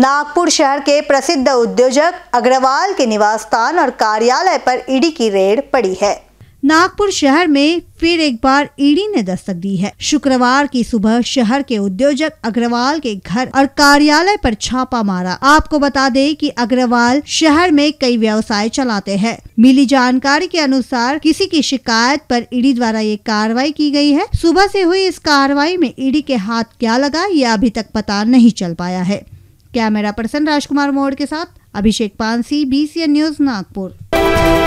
नागपुर शहर के प्रसिद्ध उद्योजक अग्रवाल के निवास स्थान और कार्यालय पर ईडी की रेड पड़ी है नागपुर शहर में फिर एक बार ईडी ने दस्तक दी है शुक्रवार की सुबह शहर के उद्योजक अग्रवाल के घर और कार्यालय पर छापा मारा आपको बता दें कि अग्रवाल शहर में कई व्यवसाय चलाते हैं मिली जानकारी के अनुसार किसी की शिकायत पर ईडी द्वारा ये कार्रवाई की गई है सुबह से हुई इस कार्रवाई में ईडी के हाथ क्या लगा ये अभी तक पता नहीं चल पाया है कैमरा पर्सन राजकुमार मोड़ के साथ अभिषेक पानसी बी न्यूज नागपुर